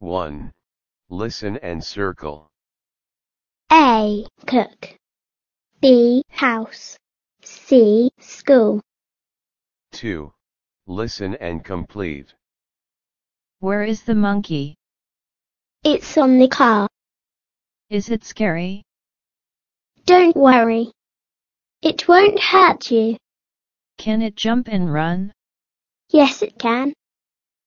1. Listen and circle. A. Cook. B. House. C. School. 2. Listen and complete. Where is the monkey? It's on the car. Is it scary? Don't worry. It won't hurt you. Can it jump and run? Yes, it can.